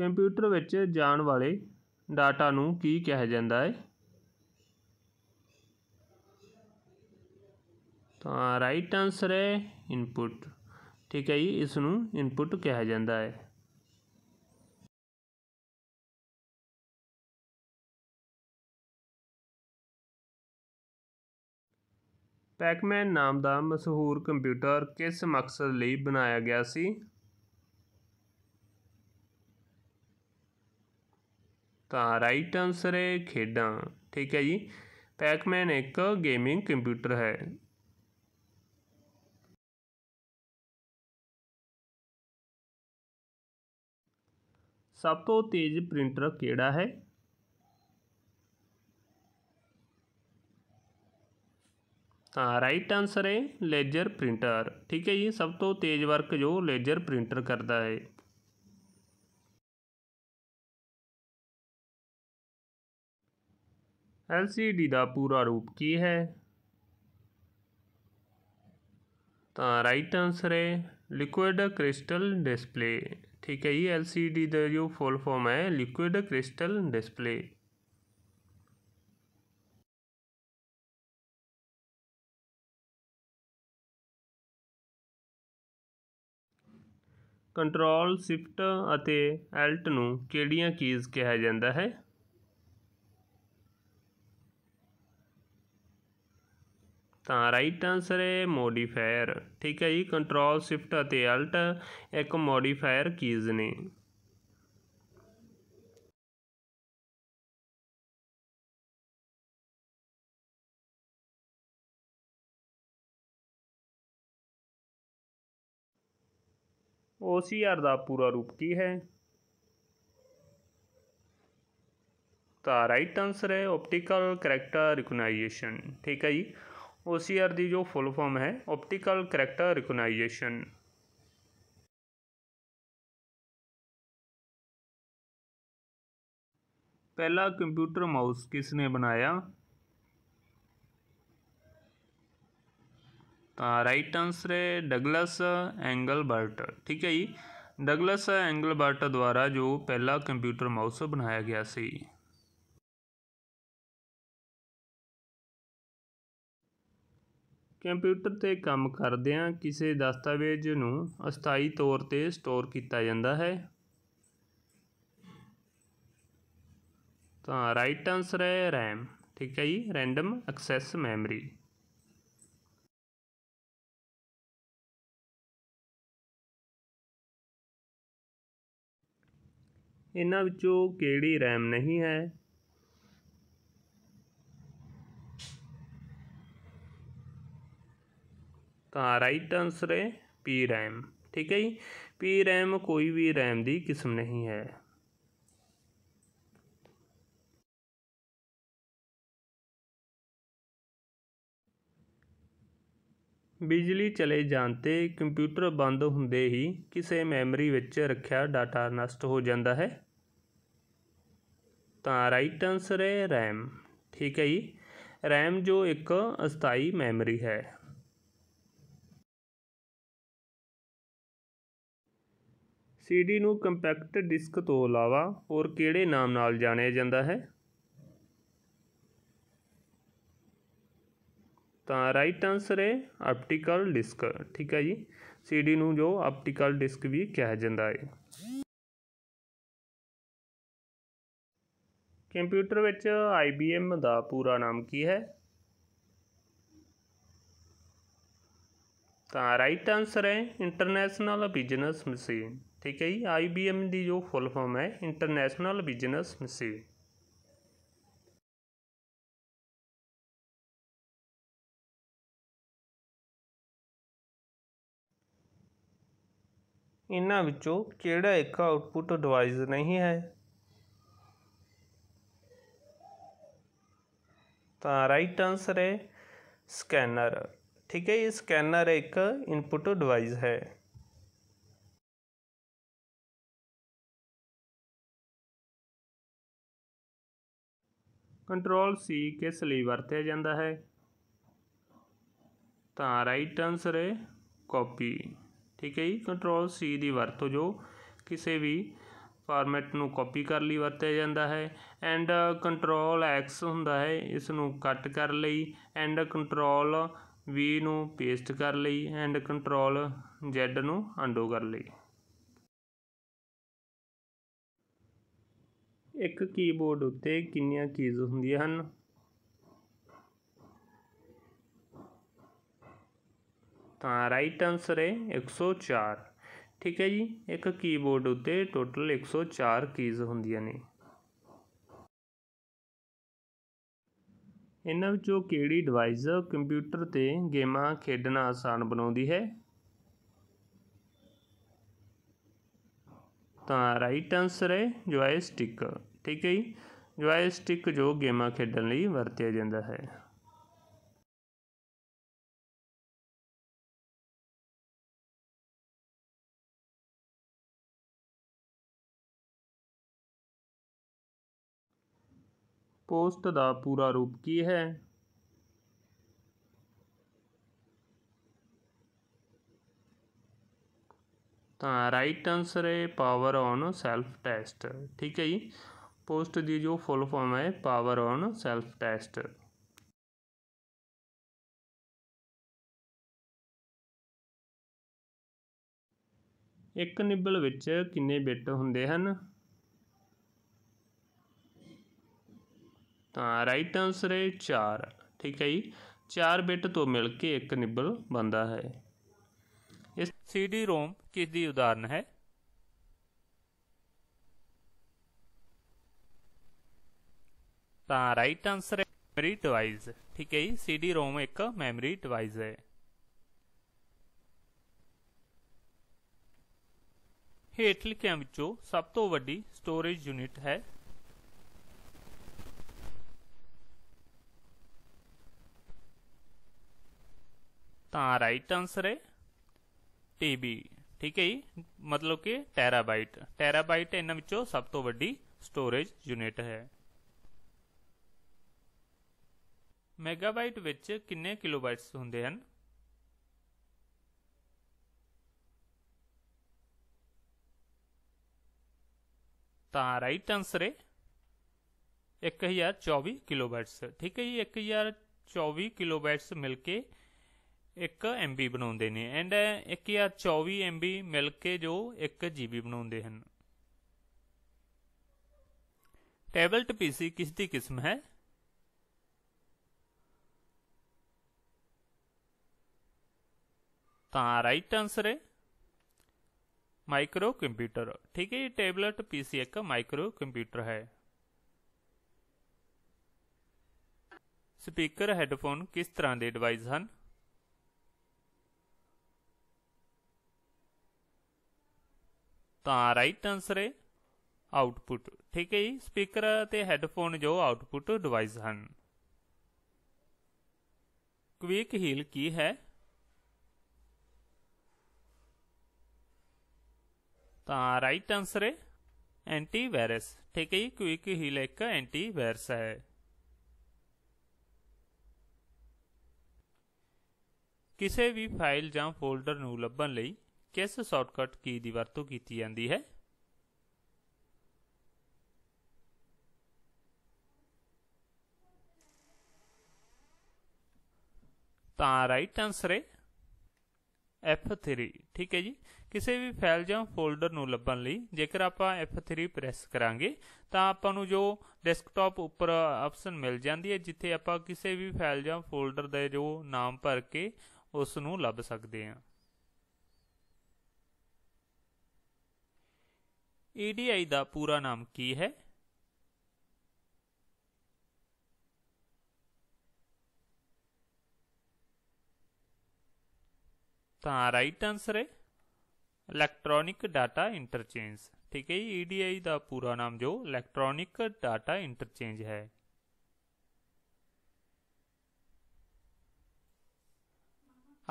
D: कंप्यूटर जाने वाले डाटा
B: ਡਾਟਾ ਨੂੰ ਕੀ ਕਿਹਾ ਜਾਂਦਾ ਹੈ ਤਾਂ ਰਾਈਟ ਆਨਸਰ ਠੀਕ ਹੈ ਜੀ ਇਸ ਨੂੰ
D: ਇਨਪੁਟ ਕਿਹਾ ਜਾਂਦਾ ਹੈ
C: ਪੈਕਮੈਨ ਨਾਮ ਦਾ ਮਸ਼ਹੂਰ ਕੰਪਿਊਟਰ ਕਿਸ ਮਕਸਦ ਲਈ ਬਣਾਇਆ ਗਿਆ ਸੀ
B: ਤਾਂ ਰਾਈਟ ਆਨਸਰ ਹੈ ਖੇਡਾਂ ਠੀਕ ਹੈ ਜੀ ਪੈਕਮੈਨ ਇੱਕ ਗੇਮਿੰਗ ਕੰਪਿਊਟਰ
D: ਹੈ
C: सब तो तेज प्रिंटर के
B: हाँ राइट आंसर है लेजर प्रिंटर ठीक है जी सब तो तेज वर्क जो लेजर
C: प्रिंटर करता है एलसीडी का पूरा रूप की है
B: तो राइट आंसर है लिक्विड क्रिस्टल डिस्प्ले ਠੀਕ ਹੈ ਜੀ ਐਲਸੀਡੀ ਦਾ ਜੋ ਫੁੱਲ ਫਾਰਮ ਹੈ liquid crystal
D: display
C: control shift ਅਤੇ ਐਲਟ ਨੂੰ ਕਿਹੜੀਆਂ ਕੀਜ਼ ਕਿਹਾ ਜਾਂਦਾ ਹੈ
B: ਤਾਂ ਰਾਈਟ ਆਨਸਰ ਹੈ ਮੋਡੀਫਾਇਰ ਠੀਕ ਹੈ ਜੀ ਕੰਟਰੋਲ ਸ਼ਿਫਟ ਅਤੇ ਅਲਟ
D: ਇੱਕ ਮੋਡੀਫਾਇਰ ਕੀਜ਼ ਨੇ
C: OCR ਦਾ ਪੂਰਾ ਰੂਪ ਕੀ ਹੈ
B: ਤਾਂ ਰਾਈਟ ਆਨਸਰ ਹੈ ਆਪਟੀਕਲ ਕੈਰੈਕਟਰ ਰਿਕਗਨਾਈਜੇਸ਼ਨ ਠੀਕ ਹੈ ਜੀ
C: ओ सी आर दी जो फुल फॉर्म है ऑप्टिकल करेक्टर रिकोनाइजेशन पहला कंप्यूटर माउस किसने बनाया
B: राइट आंसर है डगलस एंगल ठीक
C: है जी डगलस एंगल द्वारा जो पहला कंप्यूटर माउस बनाया गया सी ਕੰਪਿਊਟਰ 'ਤੇ ਕੰਮ ਕਰਦਿਆਂ ਕਿਸੇ ਦਸਤਾਵੇਜ਼ ਨੂੰ ਅਸਥਾਈ ਤੌਰ
B: 'ਤੇ ਸਟੋਰ ਕੀਤਾ ਜਾਂਦਾ ਹੈ
C: ਤਾਂ ਰਾਈਟ ਆਨਸਰ ਹੈ RAM ਠੀਕ ਹੈ ਜੀ ਰੈਂਡਮ ਐਕਸੈਸ ਮੈਮਰੀ ਇਹਨਾਂ ਵਿੱਚੋਂ ਕਿਹੜੀ RAM ਨਹੀਂ ਹੈ
B: ਤਾਂ ਰਾਈਟ ਆਨਸਰ ਹੈ ਪੀ ਰੈਮ ਠੀਕ ਹੈ ਜੀ
D: ਪੀ ਰੈਮ ਕੋਈ ਵੀ ਰੈਮ ਦੀ ਕਿਸਮ ਨਹੀਂ ਹੈ
C: ਬਿਜਲੀ ਚਲੇ ਜਾਣ ਤੇ ਕੰਪਿਊਟਰ ਬੰਦ ਹੁੰਦੇ ਹੀ
B: ਕਿਸੇ ਮੈਮਰੀ ਵਿੱਚ ਰੱਖਿਆ ਡਾਟਾ ਨਸ਼ਟ ਹੋ ਜਾਂਦਾ ਹੈ ਤਾਂ ਰਾਈਟ ਆਨਸਰ ਹੈ ਰੈਮ ਠੀਕ ਹੈ ਜੀ RAM ਜੋ ਇੱਕ ਅਸਥਾਈ
C: ਮੈਮਰੀ ਹੈ ਸੀਡੀ ਨੂੰ ਕੰਪੈਕਟ ਡਿਸਕ ਤੋਂ ਇਲਾਵਾ ਹੋਰ ਕਿਹੜੇ ਨਾਮ ਨਾਲ ਜਾਣਿਆ
B: ਜਾਂਦਾ ਹੈ ਤਾਂ ਰਾਈਟ ਆਨਸਰ ਹੈ ਆਪਟੀਕਲ ਡਿਸਕ ਠੀਕ ਹੈ ਜੀ ਸੀਡੀ ਨੂੰ ਜੋ ਆਪਟੀਕਲ ਡਿਸਕ
C: ਵੀ ਕਿਹਾ ਜਾਂਦਾ ਹੈ ਕੰਪਿਊਟਰ ਵਿੱਚ IBM ਦਾ ਪੂਰਾ ਨਾਮ ਕੀ ਹੈ
B: ਤਾਂ ਰਾਈਟ ਆਨਸਰ ਹੈ ਇੰਟਰਨੈਸ਼ਨਲ ਬਿਜ਼ਨਸ
C: ਮਸ਼ੀਨ ਠੀਕ ਹੈ ਜੀ ਆਈਬੀਐਮ ਦੀ ਜੋ ਫੁੱਲ ਫਾਰਮ ਹੈ ਇੰਟਰਨੈਸ਼ਨਲ ਬਿਜ਼ਨਸ ਮਸ਼ੀਨ ਇਹਨਾਂ ਵਿੱਚੋਂ ਕਿਹੜਾ ਇੱਕ ਆਊਟਪੁੱਟ ਡਿਵਾਈਸ ਨਹੀਂ ਹੈ
B: ਤਾਂ ਰਾਈਟ ਆਨਸਰ ਹੈ
D: ਸਕੈਨਰ ਠੀਕ ਹੈ ਇਹ ਸਕੈਨਰ ਇੱਕ ਇਨਪੁੱਟ ਡਿਵਾਈਸ ਹੈ ਕੰਟਰੋਲ ਸੀ ਕਿਸ ਲਈ ਵਰਤਿਆ ਜਾਂਦਾ ਹੈ
B: ਤਾਂ ਰਾਈਟ ਆਨਸਰ ਹੈ ਕਾਪੀ ਠੀਕ ਹੈ ਜੀ ਕੰਟਰੋਲ ਸੀ ਦੀ ਵਰਤੋਂ ਜੋ ਕਿਸੇ ਵੀ ਫਾਰਮੈਟ ਨੂੰ ਕਾਪੀ ਕਰਨ ਲਈ ਵਰਤਿਆ ਜਾਂਦਾ ਹੈ ਐਂਡ ਕੰਟਰੋਲ ਐਕਸ ਹੁੰਦਾ ਹੈ ਇਸ ਨੂੰ ਕੱਟ ਕਰਨ ਲਈ ਐਂਡ ਕੰਟਰੋਲ ਵੀ ਨੂੰ ਪੇਸਟ ਕਰਨ ਲਈ ਐਂਡ ਕੰਟਰੋਲ ਜ਼ੈਡ ਨੂੰ ਅੰਡੋ ਕਰਨ ਲਈ
C: ਇੱਕ ਕੀਬੋਰਡ ਉੱਤੇ ਕਿੰਨੀਆਂ ਕੀਜ਼ ਹੁੰਦੀਆਂ ਹਨ
B: ਤਾਂ ਰਾਈਟ ਆਨਸਰ ਹੈ 104 ਠੀਕ ਹੈ ਜੀ ਇੱਕ ਕੀਬੋਰਡ ਉੱਤੇ ਟੋਟਲ 104 ਕੀਜ਼ ਹੁੰਦੀਆਂ ਨੇ ਇਹਨਾਂ ਵਿੱਚੋਂ ਕਿਹੜੀ ਡਿਵਾਈਸ ਕੰਪਿਊਟਰ ਤੇ ਗੇਮਾਂ ਖੇਡਣਾ ਆਸਾਨ ਬਣਾਉਂਦੀ ਹੈ ਤਾਂ ਰਾਈਟ ਆਨਸਰ ਹੈ ਜੋਇਸਟਿਕ ਠੀਕ ਹੈ ਜੀ
D: ਸਟਿਕ ਜੋ ਗੇਮਾਂ ਖੇਡਣ ਲਈ ਵਰਤਿਆ ਜਾਂਦਾ ਹੈ ਪੋਸਟ ਦਾ ਪੂਰਾ ਰੂਪ ਕੀ ਹੈ
B: ਤਾਂ ਰਾਈਟ ਆਨਸਰ ਹੈ ਪਾਵਰ ਔਨ ਸੈਲਫ ਟੈਸਟ ਠੀਕ ਹੈ ਜੀ ਪੋਸਟ ਦੀ ਜੋ
D: ਫੁੱਲ ਫਾਰਮ ਹੈ ਪਾਵਰ ਔਨ ਸੈਲਫ ਟੈਸਟ
C: ਇੱਕ ਨਿਬਲ ਵਿੱਚ ਕਿੰਨੇ ਬਿੱਟ ਹੁੰਦੇ ਹਨ
B: ਤਾਂ ਰਾਈਟ ਆਨਸਰ ਹੈ 4 ਠੀਕ ਹੈ ਜੀ 4 ਬਿੱਟ ਤੋਂ ਮਿਲ ਕੇ ਇੱਕ ਨਿਬਲ ਬਣਦਾ ਹੈ ਇਸ ਸੀਡੀ ਰੋਮ ਕਿਸ ਦੀ ਉਦਾਹਰਨ ਹੈ राइट आंसर है मैमरी डिवाइस ठीक है जी सीडी रोम एक मेमोरी डिवाइस है हेठ लिखिया सब तो वही स्टोरेज यूनिट है राइट आंसर है टीबी ठीक है जी मतलब कि टैराबाइट टैराबाइट इन्होंने सब तो वही स्टोरेज यूनिट है मेगाबाइट विच किन्ने किलोबाइट्स होंगे हैं राइट आंसर है एक हजार चौबी किलोबाइट्स ठीक है जी एक हजार चौबी किलोबाइट्स मिलके एक एम बी बना एंड एक हजार चौबी एम बी मिल के जो एक जी बी बना टेबल्ट पीसी किसकी किस्म है रईट आंसर माइक्रो कंप्यूटर ठीक है टेबलेट पीसी एक माइक्रो कंप्यूटर है स्पीकर हेडफोन किस तरह के डिवाइस हैं राइट आंसर है आउटपुट ठीक है जी स्पीकर हैडफोन जो आउटपुट डिवाइस हैं क्विक हील की है तो आंसर है एंटीवायरस ठीक है क्विक हील एक एंटीवायरस है किसी भी फाइल ज फोल्डर नभन लिय किस शॉर्टकट की की वरतू की जाती है तो राइट आंसर है एफ थ्री ठीक है जी ਕਿਸੇ ਵੀ ਫਾਈਲ ਜਾਂ ਫੋਲਡਰ ਨੂੰ ਲੱਭਣ ਲਈ ਜੇਕਰ ਆਪਾਂ F3 ਪ੍ਰੈਸ ਕਰਾਂਗੇ ਤਾਂ ਆਪਾਂ ਨੂੰ ਜੋ ਡੈਸਕਟਾਪ ਉੱਪਰ ਆਪਸ਼ਨ ਮਿਲ ਜਾਂਦੀ ਹੈ ਜਿੱਥੇ ਆਪਾਂ ਕਿਸੇ ਵੀ ਫਾਈਲ ਜਾਂ ਫੋਲਡਰ ਦਾ ਜੋ ਨਾਮ ਭਰ ਕੇ ਉਸ ਨੂੰ ਲੱਭ ਸਕਦੇ ਹਾਂ EDI ਦਾ ਪੂਰਾ ਨਾਮ ਕੀ ਹੈ ਤਾਂ ਰਾਈਟ ਆਨਸਰ ਹੈ इलेक्ट्रॉनिक डाटा इंटरचेंज ठीक है ये ईडीआई e का पूरा नाम जो इलेक्ट्रॉनिक डाटा इंटरचेंज है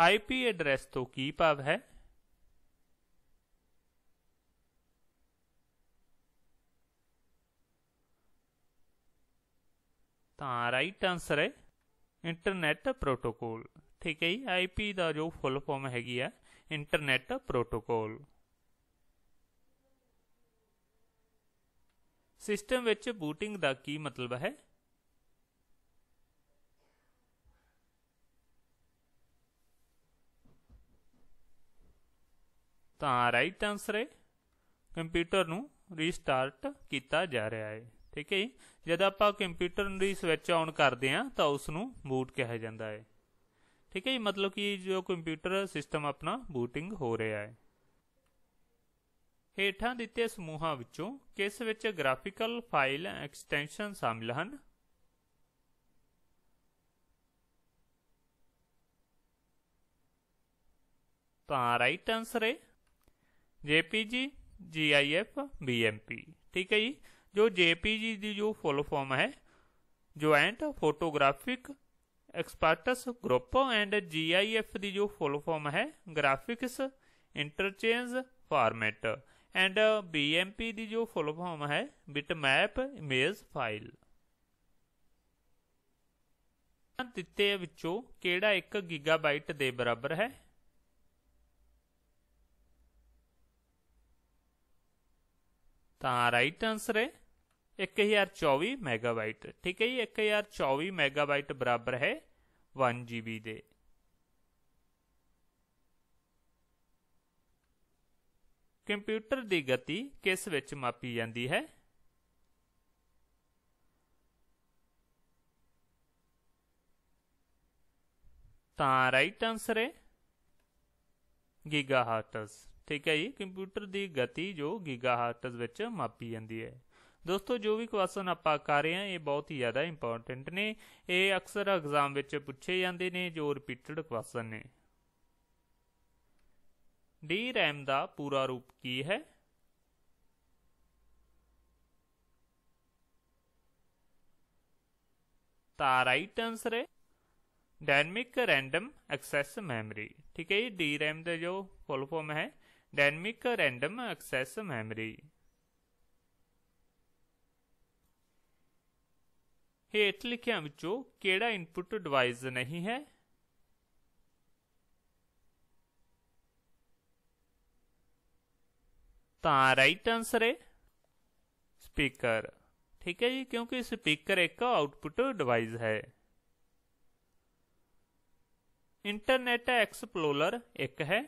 B: आईपी एड्रेस तो की भाव है ਤਾਂ ਰਾਈਟ ਆਨਸਰ है ਇੰਟਰਨੈਟ ਪ੍ਰੋਟੋਕੋਲ है ਹੈ ਜੀ ਆਈਪੀ का जो फुल फॉर्म हैगी है ਇੰਟਰਨੈਟ ਪ੍ਰੋਟੋਕੋਲ ਸਿਸਟਮ ਵਿੱਚ ਬੂਟਿੰਗ ਦਾ ਕੀ ਮਤਲਬ ਹੈ ਤਾਂ ਰਾਈਟ ਆਨਸਰ ਹੈ ਕੰਪਿਊਟਰ ਨੂੰ ਰੀਸਟਾਰਟ ਕੀਤਾ ਜਾ ਰਿਹਾ ਹੈ ਠੀਕ ਹੈ ਜਦ ਆਪਾਂ ਕੰਪਿਊਟਰ ਨੂੰ ਸਵਿਚ ਆਨ ਕਰਦੇ ਹਾਂ ਤਾਂ ਉਸ ਨੂੰ ਬੂਟ ਕਿਹਾ ਜਾਂਦਾ ਹੈ ठीक है मतलब कि जो कंप्यूटर सिस्टम अपना बूटिंग हो रहा है हेठा दिते समूहों किस ग्राफिकल फाइल एक्सटेंशन शामिल हैं तो राइट आंसर है जेपीजी जीआईएफ बीएमपी ठीक है जी जो जेपीजी की जो फुल फॉर्म है joint photographic experts group and G I जो फुल फॉर्म है graphics interchange format and BMP दी जो फुल फॉर्म है बिट मैप इमेज फाइल दिते केड़ा एक गीगाबाइट दे बराबर है तो राइट आंसर है 1024 ਮੈਗਾਬਾਈਟ ਠੀਕ ਹੈ ਜੀ 1024 ਮੈਗਾਬਾਈਟ ਬਰਾਬਰ ਹੈ 1 ਜੀਬੀ ਦੇ ਕੰਪਿਊਟਰ ਦੀ ਗਤੀ ਕਿਸ ਵਿੱਚ ਮਾਪੀ ਜਾਂਦੀ ਹੈ ਤਾਂ ਰਾਈਟ ਆਨਸਰ ਹੈ ਗੀਗਾਹਰਟਜ਼ ਠੀਕ ਹੈ ਜੀ ਕੰਪਿਊਟਰ ਦੀ ਗਤੀ ਜੋ ਗੀਗਾਹਰਟਜ਼ ਵਿੱਚ ਮਾਪੀ ਜਾਂਦੀ ਹੈ ਦੋਸਤੋ ਜੋ ਵੀ ਕੁਐਸਚਨ ਆਪਾਂ ਕਰ ਰਹੇ ਹਾਂ ਇਹ ਬਹੁਤ ਹੀ ਜ਼ਿਆਦਾ ਇੰਪੋਰਟੈਂਟ ਨੇ ਇਹ ਅਕਸਰ ਐਗਜ਼ਾਮ ਵਿੱਚ ਪੁੱਛੇ ਜਾਂਦੇ ਨੇ ਜੋ ਰਿਪੀਟਡ ਕੁਐਸਚਨ ਨੇ ਡੀ ਰੈਮ ਦਾ ਪੂਰਾ ਰੂਪ ਕੀ ਹੈ ਤਾਂ ਰਾਈਟ ਆਨਸਰ ਹੈ ਡਾਇਨਾਮਿਕ ਰੈਂਡਮ ਐਕਸੈਸ ਮੈਮਰੀ ਠੀਕ ਹੈ ਜੀ ਡੀ ਰੈਮ ਦਾ ਜੋ ਫੁੱਲ ਫਾਰਮ ਹੈ ਡਾਇਨਾਮਿਕ ਰੈਂਡਮ ਐਕਸੈਸ ਮੈਮਰੀ हेठ ਲਿਖਿਆਂ ਵਿੱਚੋਂ इनपुट डिवाइस नहीं है ਹੈ राइट आंसर है स्पीकर ठीक है जी क्योंकि स्पीकर एक आउटपुट डिवाइस है इंटरनेट एक्सप्लोरर एक है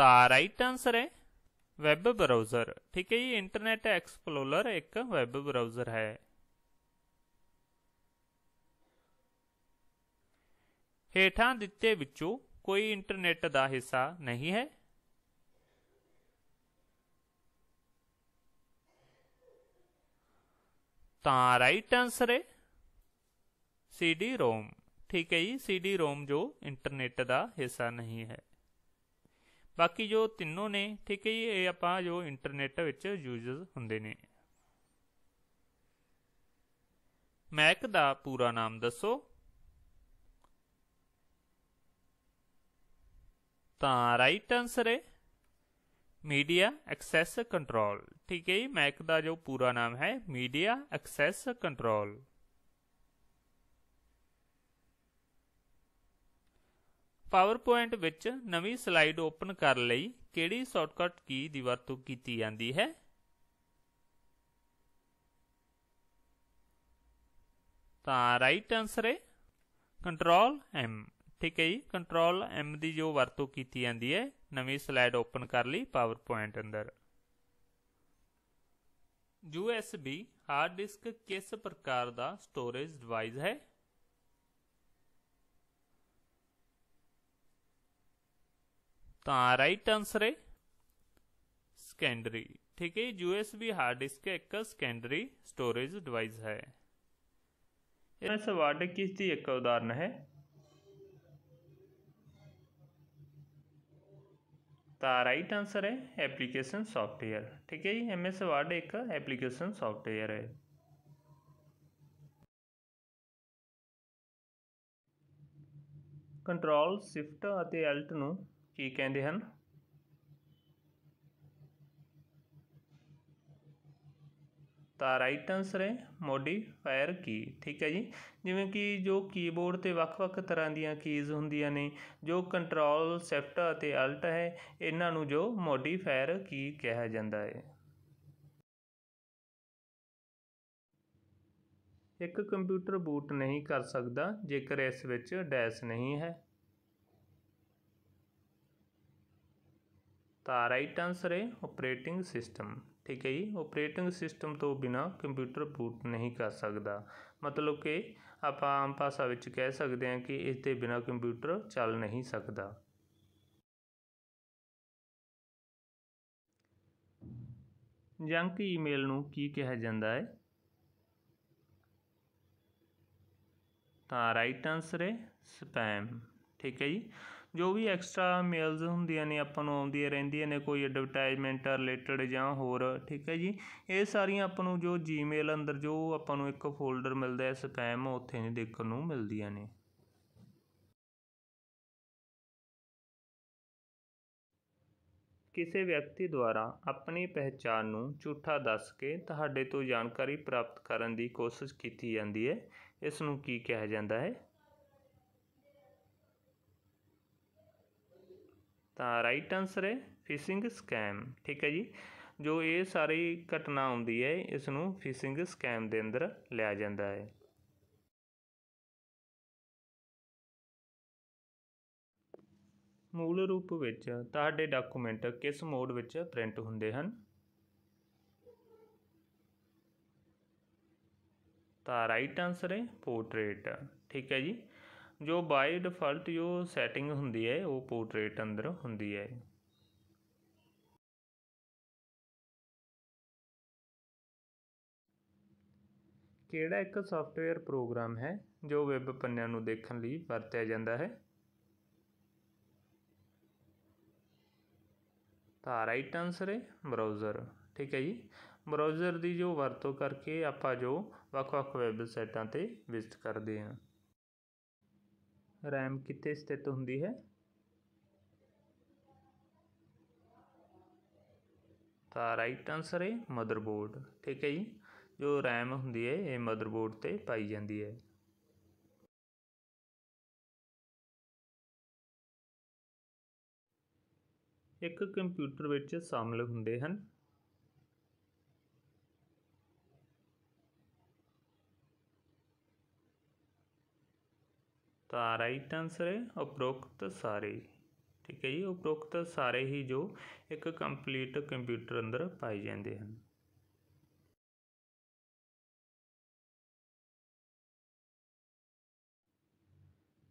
B: तो राइट आंसर है वेब ब्राउजर ठीक है ये इंटरनेट एक्सप्लोरर एक वेब ब्राउजर है हेठा दिते कोई इंटरनेट का हिस्सा नहीं है ता राइट आंसर है सीडी रोम ठीक है जी सीडी रोम जो इंटरनेट का हिस्सा नहीं है ਬਾਕੀ ਜੋ ਤਿੰਨੋਂ ਨੇ ਠੀਕ ਹੈ ਜੀ ਇਹ ਆਪਾਂ ਜੋ ਇੰਟਰਨੈਟ ਵਿੱਚ ਯੂਜ਼ਸ ਹੁੰਦੇ ਨੇ ਮੈਕ ਦਾ ਪੂਰਾ ਨਾਮ ਦੱਸੋ ਤਾਂ ਰਾਈਟ ਆਨਸਰ ਹੈ ਮੀਡੀਆ ਐਕਸੈਸ ਕੰਟਰੋਲ ਠੀਕ ਹੈ ਜੀ ਮੈਕ ਦਾ ਜੋ ਪੂਰਾ ਨਾਮ ਹੈ ਮੀਡੀਆ ਐਕਸੈਸ ਕੰਟਰੋਲ ਪਾਵਰਪੁਆਇੰਟ ਵਿੱਚ ਨਵੀਂ ਸਲਾਈਡ ਓਪਨ ਕਰਨ ਲਈ ਕਿਹੜੀ ਸ਼ਾਰਟਕਟ ਕੀ ਦੀ ਵਰਤੋਂ ਕੀਤੀ ਜਾਂਦੀ ਹੈ ਤਾਂ ਰਾਈਟ ਆਨਸਰ ਹੈ ਕੰਟਰੋਲ ਐਮ ਠੀਕ ਹੈ ਜੀ ਕੰਟਰੋਲ ਐਮ ਦੀ ਜੋ ਵਰਤੋਂ ਕੀਤੀ ਜਾਂਦੀ ਹੈ ਨਵੀਂ ਸਲਾਈਡ ਓਪਨ ਕਰਨ ਲਈ ਪਾਵਰਪੁਆਇੰਟ ਅੰਦਰ USB ਹਾਰਡ ਡਿਸਕ ਕਿਸ ਪ੍ਰਕਾਰ ਦਾ ਸਟੋਰੇਜ ਡਿਵਾਈਸ ਹੈ ਤਾਂ ਰਾਈਟ आंसर ਹੈ सेकेंडरी ठीक है यूएसबी हार्ड डिस्क एक सेकेंडरी स्टोरेज डिवाइस है वार्ड वर्ड किस की एक उदाहरण है तो राइट आंसर है एप्लीकेशन सॉफ्टवेयर ठीक है एम एस वार्ड एक एप्लीकेशन सॉफ्टवेयर है
C: कंट्रोल शिफ्ट अल्ट ਕੀ ਕਹਿੰਦੇ ਹਨ
B: ਤਾਂ ਰਾਈਟ ਆਨਸਰ ਹੈ ਮੋਡੀਫਾਇਰ ਕੀ ਠੀਕ ਹੈ ਜੀ ਜਿਵੇਂ ਕਿ ਜੋ ਕੀਬੋਰਡ ਤੇ ਵੱਖ-ਵੱਖ ਤਰ੍ਹਾਂ ਦੀਆਂ ਕੀਜ਼ ਹੁੰਦੀਆਂ ਨੇ ਜੋ ਕੰਟਰੋਲ ਸ਼ਿਫਟ ਅਤੇ ਅਲਟ ਹੈ ਇਹਨਾਂ ਨੂੰ ਜੋ ਮੋਡੀਫਾਇਰ ਕੀ ਕਿਹਾ ਜਾਂਦਾ ਹੈ ਇੱਕ ਕੰਪਿਊਟਰ ਬੂਟ ਨਹੀਂ ਕਰ ਸਕਦਾ ਜੇਕਰ ਇਸ ਵਿੱਚ ਡੈਸ਼ ਨਹੀਂ ਹੈ ਤਾਂ ਰਾਈਟ ਆਨਸਰ ਹੈ ਆਪਰੇਟਿੰਗ ਸਿਸਟਮ ਠੀਕ ਹੈ ਜੀ ਆਪਰੇਟਿੰਗ ਸਿਸਟਮ ਤੋਂ ਬਿਨਾ ਕੰਪਿਊਟਰ ਬੂਟ ਨਹੀਂ ਕਰ ਸਕਦਾ ਮਤਲਬ ਕਿ ਆਪਾਂ ਆਮ ਭਾਸ਼ਾ ਵਿੱਚ ਕਹਿ ਸਕਦੇ ਹਾਂ ਕਿ ਇਸ ਦੇ ਬਿਨਾ ਕੰਪਿਊਟਰ
C: ਚੱਲ ਨਹੀਂ ਸਕਦਾ ਜੰਕ ਈਮੇਲ ਨੂੰ ਕੀ ਕਿਹਾ ਜਾਂਦਾ ਹੈ
B: ਤਾਂ ਰਾਈਟ ਆਨਸਰ ਹੈ ਸਪੈਮ ਠੀਕ ਹੈ ਜੀ ਜੋ ਵੀ ਐਕਸਟਰਾ ਮੇਲਸ ਹੁੰਦੀਆਂ ਨੇ ਆਪਾਂ ਨੂੰ ਆਉਂਦੀਆਂ ਰਹਿੰਦੀਆਂ ਨੇ ਕੋਈ ਐਡਵਰਟਾਈਜ਼ਮੈਂਟ ਰਿਲੇਟਡ ਜਾਂ ਹੋਰ ਠੀਕ ਹੈ ਜੀ ਇਹ ਸਾਰੀਆਂ ਆਪਾਂ ਨੂੰ ਜੋ ਜੀਮੇਲ ਅੰਦਰ ਜੋ ਆਪਾਂ
C: ਨੂੰ ਇੱਕ ਫੋਲਡਰ ਮਿਲਦਾ ਹੈ ਸਪੈਮ ਉੱਥੇ ਨਹੀਂ ਦੇਖਣ ਨੂੰ ਮਿਲਦੀਆਂ ਨੇ ਕਿਸੇ ਵਿਅਕਤੀ
B: ਦੁਆਰਾ ਆਪਣੀ ਪਹਿਚਾਣ ਨੂੰ ਝੂਠਾ ਦੱਸ ਕੇ ਤੁਹਾਡੇ ਤੋਂ ਜਾਣਕਾਰੀ ਪ੍ਰਾਪਤ ਕਰਨ ਦੀ ਕੋਸ਼ਿਸ਼ ਕੀਤੀ ਜਾਂਦੀ ਹੈ ਇਸ ਨੂੰ ਕੀ ਕਿਹਾ ਜਾਂਦਾ ਹੈ ਤਾਂ ਰਾਈਟ ਆਨਸਰ ਹੈ ਫਿਸ਼ਿੰਗ ਸਕੈਮ ਠੀਕ ਹੈ ਜੀ ਜੋ ਇਹ ਸਾਰੀ ਘਟਨਾ ਹੁੰਦੀ ਹੈ ਇਸ ਨੂੰ ਫਿਸ਼ਿੰਗ ਸਕੈਮ ਦੇ ਅੰਦਰ
C: ਲਿਆ ਜਾਂਦਾ ਹੈ ਮੂਲ ਰੂਪ ਵਿੱਚ ਤੁਹਾਡੇ ਡਾਕੂਮੈਂਟ ਕਿਸ ਮੋਡ ਵਿੱਚ
B: ਪ੍ਰਿੰਟ ਹੁੰਦੇ ਹਨ ਤਾਂ ਰਾਈਟ ਆਨਸਰ ਹੈ ਪੋਰਟਰੇਟ ਠੀਕ ਹੈ ਜੀ ਜੋ ਬਾਈ ਡਿਫਾਲਟ
C: ਜੋ ਸੈਟਿੰਗ ਹੁੰਦੀ ਹੈ ਉਹ ਪੋਰਟਰੇਟ ਅੰਦਰ ਹੁੰਦੀ ਹੈ ਕਿਹੜਾ ਇੱਕ ਸੌਫਟਵੇਅਰ ਪ੍ਰੋਗਰਾਮ ਹੈ ਜੋ ਵੈਬ ਪੰਨਿਆਂ ਨੂੰ ਦੇਖਣ ਲਈ ਵਰਤਿਆ ਜਾਂਦਾ ਹੈ
B: ਤਾਂ ਰਾਈਟ ਆਨਸਰ ਹੈ ਬਰਾਊਜ਼ਰ ਠੀਕ ਹੈ ਜੀ ਬਰਾਊਜ਼ਰ ਦੀ ਜੋ ਵਰਤੋਂ ਕਰਕੇ ਆਪਾਂ ਜੋ ਵੱਖ-ਵੱਖ ਵੈਬਸਾਈਟਾਂ ਤੇ ਵਿਜ਼ਿਟ ਕਰਦੇ ਹਾਂ RAM ਕਿੱਥੇ ਸਥਿਤ ਹੁੰਦੀ ਹੈ ਤਾਂ ਰਾਈਟ ਆਨਸਰ ਹੈ ਮਦਰਬੋਰਡ ਠੀਕ ਹੈ ਜੀ ਜੋ RAM ਹੁੰਦੀ ਹੈ ਇਹ
D: ਮਦਰਬੋਰਡ ਤੇ ਪਾਈ ਜਾਂਦੀ ਹੈ
C: ਇੱਕ ਕੰਪਿਊਟਰ ਵਿੱਚ ਸ਼ਾਮਲ
B: ਹੁੰਦੇ ਹਨ ਤਾਂ ਰਾਈਟ ਆਨਸਰ ਹੈ ਉਪਰੋਕਤ ਸਾਰੇ ਠੀਕ ਹੈ ਜੀ ਉਪਰੋਕਤ ਸਾਰੇ ਹੀ ਜੋ ਇੱਕ ਕੰਪਲੀਟ
D: ਕੰਪਿਊਟਰ ਅੰਦਰ ਪਾਈ ਜਾਂਦੇ ਹਨ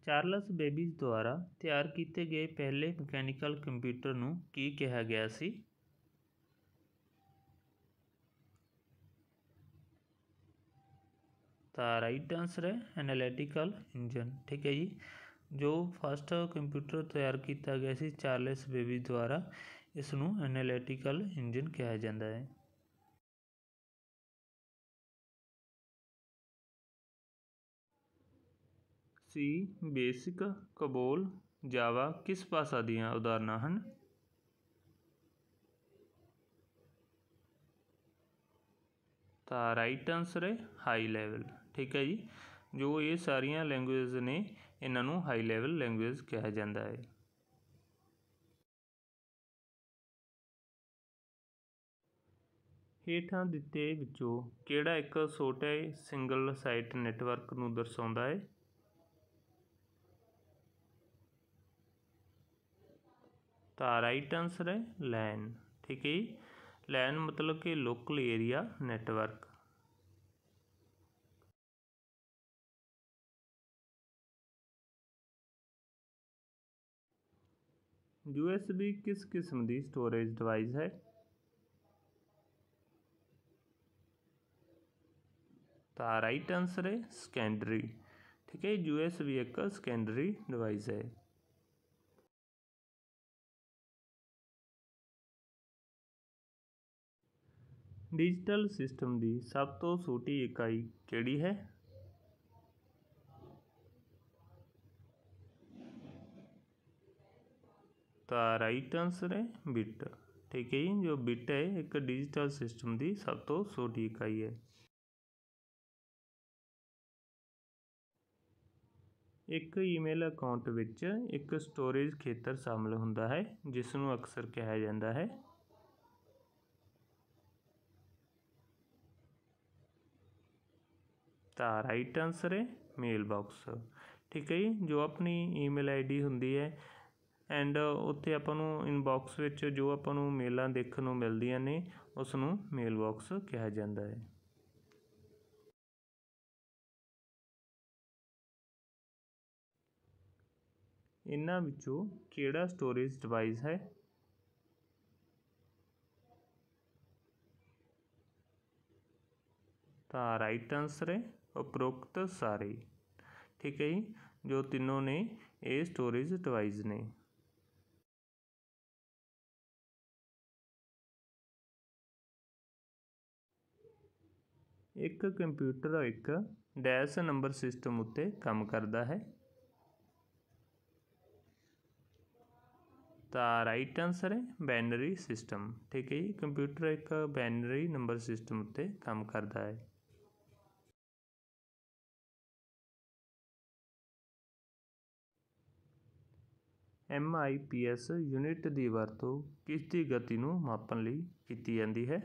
C: ਚਾਰਲਸ ਬੇਬੀਜ਼
B: ਦੁਆਰਾ ਤਿਆਰ ਕੀਤੇ ਗਏ ਪਹਿਲੇ ਮਕੈਨੀਕਲ ਕੰਪਿਊਟਰ ਨੂੰ ਕੀ ਕਿਹਾ ਗਿਆ ਸੀ ਤਾਂ ਰਾਈਟ ਆਨਸਰ ਹੈ ਐਨਾਲਿਟਿਕਲ ਇੰਜਨ ਠੀਕ ਹੈ ਜੀ ਜੋ ਫਸਟ ਕੰਪਿਊਟਰ ਤਿਆਰ ਕੀਤਾ ਗਿਆ ਸੀ ਚਾਰਲਸ ਬੇਬੀ ਦੁਆਰਾ ਇਸ ਨੂੰ ਐਨਾਲਿਟਿਕਲ
D: ਇੰਜਨ ਕਿਹਾ ਜਾਂਦਾ ਹੈ ਸੀ ਬੇਸਿਕ
B: ਕਬੋਲ ਜਾਵਾ ਕਿਸ ਭਾਸ਼ਾ ਦੀਆਂ ਉਦਾਹਰਨਾਂ ਹਨ ਤਾਂ ਰਾਈਟ ਆਨਸਰ ਹੈ ਹਾਈ ਲੈਵਲ ਠੀਕ ਹੈ ਜੀ ਜੋ ਇਹ ਸਾਰੀਆਂ ਲੈਂਗੁਏਜ ਨੇ ਇਹਨਾਂ ਨੂੰ ਹਾਈ ਲੈਵਲ ਲੈਂਗੁਏਜ
C: ਕਿਹਾ ਜਾਂਦਾ ਹੈ ਹੇਠਾਂ ਦਿੱਤੇ ਵਿੱਚੋਂ ਕਿਹੜਾ ਇੱਕ ਛੋਟਾ
B: ਸਿੰਗਲ ਸਾਈਟ ਨੈਟਵਰਕ ਨੂੰ ਦਰਸਾਉਂਦਾ ਹੈ ਤਾਂ ਰਾਈਟ ਆਨਸਰ ਹੈ ਲੈਨ ਠੀਕ
D: ਹੈ ਲੈਨ ਮਤਲਬ ਕਿ ਲੋਕਲ ਏਰੀਆ ਨੈਟਵਰਕ यूएसबी किस किस्म की स्टोरेज डिवाइस है
B: तो
C: राइट आंसर है सकेंडरी ठीक है यूएसबी एक सेकेंडरी डिवाइस है डिजिटल सिस्टम की सब तो छोटी इकाई
B: केड़ी है ਤਾਂ ਰਾਈਟ ਆਨਸਰ ਹੈ ਬਿਟ ਠੀਕ ਹੈ ਜੀ ਜੋ ਬਿਟ ਹੈ ਇੱਕ ਡਿਜੀਟਲ ਸਿਸਟਮ ਦੀ ਸਭ ਤੋਂ ਛੋਟੀ ਇਕਾਈ ਹੈ ਇੱਕ ਈਮੇਲ ਅਕਾਊਂਟ ਵਿੱਚ ਇੱਕ ਸਟੋਰੇਜ ਖੇਤਰ ਸ਼ਾਮਲ ਹੁੰਦਾ ਹੈ ਜਿਸ ਨੂੰ ਅਕਸਰ ਕਿਹਾ ਜਾਂਦਾ ਹੈ ਤਾਂ ਰਾਈਟ ਆਨਸਰ ਹੈ ਮੇਲ ਬਾਕਸ ਠੀਕ ਹੈ ਜੀ ਜੋ ਆਪਣੀ ਈਮੇਲ ਆਈਡੀ ਹੁੰਦੀ ਹੈ ਐਂਡ uh, ਉੱਥੇ ਆਪਾਂ ਨੂੰ ਇਨਬਾਕਸ ਵਿੱਚ ਜੋ ਆਪਾਂ ਨੂੰ ਮੇਲਾਂ ਦੇਖਣ
C: ਨੂੰ ਮਿਲਦੀਆਂ ਨੇ ਉਸ ਨੂੰ ਮੇਲ ਬਾਕਸ ਕਿਹਾ ਜਾਂਦਾ ਹੈ ਇਹਨਾਂ ਵਿੱਚੋਂ ਕਿਹੜਾ ਸਟੋਰੇਜ ਡਿਵਾਈਸ ਹੈ
B: ਤਾਂ ਰਾਈਟ ਆਨਸਰ ਹੈ ਉਪਰੋਕਤ ਸਾਰੇ ਠੀਕ ਹੈ ਜੀ ਜੋ ਤਿੰਨੋਂ ਨੇ ਇਹ
D: ਸਟੋਰੇਜ ਡਿਵਾਈਸ ਨੇ ਇੱਕ ਕੰਪਿਊਟਰ
B: ਇੱਕ ਡੈਸ਼ ਨੰਬਰ ਸਿਸਟਮ ਉੱਤੇ ਕੰਮ ਕਰਦਾ ਹੈ ਤਾਂ ਰਾਈਟ ਆਨਸਰ ਹੈ ਬਾਈਨਰੀ ਸਿਸਟਮ ਠੀਕ
C: ਹੈ ਜੀ ਕੰਪਿਊਟਰ ਇੱਕ ਬਾਈਨਰੀ ਨੰਬਰ ਸਿਸਟਮ ਉੱਤੇ ਕੰਮ ਕਰਦਾ ਹੈ M I P S unit ਦੀ ਵਰਤੋਂ ਕਿਸ ਦੀ ਗਤੀ ਨੂੰ ਮਾਪਣ
B: ਲਈ ਕੀਤੀ ਜਾਂਦੀ ਹੈ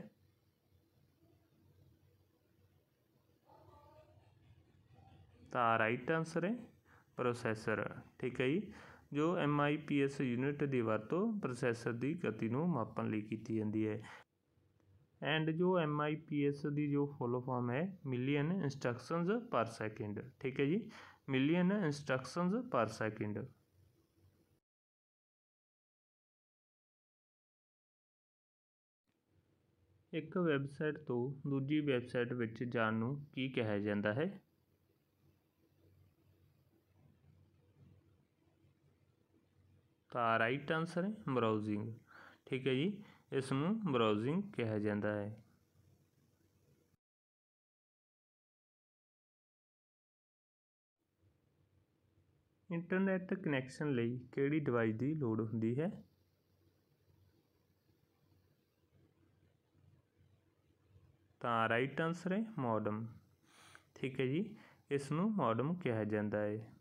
B: ਤਾਂ ਰਾਈਟ ਆਨਸਰ ਹੈ ਪ੍ਰੋਸੈਸਰ ਠੀਕ ਹੈ ਜੀ ਜੋ M I P S unit ਦੀ ਵਰਤੋਂ ਪ੍ਰੋਸੈਸਰ ਦੀ ਗਤੀ ਨੂੰ ਮਾਪਣ ਲਈ ਕੀਤੀ ਜਾਂਦੀ ਹੈ ਐਂਡ ਜੋ ਐਮ ਆਈ ਪੀ ਐਸ ਦੀ ਜੋ ਫੁੱਲ ਫਾਰਮ ਹੈ ਮਿਲੀਅਨ
C: ਇਨਸਟਰਕਸ਼ਨਸ ਪਰ ਸੈਕਿੰਡ ਠੀਕ ਹੈ ਜੀ ਮਿਲੀਅਨ ਇਨਸਟਰਕਸ਼ਨਸ ਪਰ ਸੈਕਿੰਡ ਇੱਕ ਵੈਬਸਾਈਟ ਤੋਂ ਦੂਜੀ ਵੈਬਸਾਈਟ ਵਿੱਚ ਜਾਣ ਨੂੰ ਕੀ ਕਿਹਾ
B: ਜਾਂਦਾ ਹੈ ਆ ਰਾਈਟ ਆਨਸਰ ਹੈ ਬਰਾਊਜ਼ਿੰਗ ਠੀਕ ਹੈ ਜੀ ਇਸ ਨੂੰ
D: ਬਰਾਊਜ਼ਿੰਗ ਕਿਹਾ ਜਾਂਦਾ ਹੈ
C: ਇੰਟਰਨੈਟ ਕਨੈਕਸ਼ਨ
B: ਲਈ ਕਿਹੜੀ ਡਿਵਾਈਸ ਦੀ ਲੋੜ ਹੁੰਦੀ ਹੈ ਤਾਂ ਰਾਈਟ ਆਨਸਰ ਹੈ ਮੋਡਮ ਠੀਕ ਹੈ ਜੀ ਇਸ ਨੂੰ ਮੋਡਮ ਕਿਹਾ ਜਾਂਦਾ ਹੈ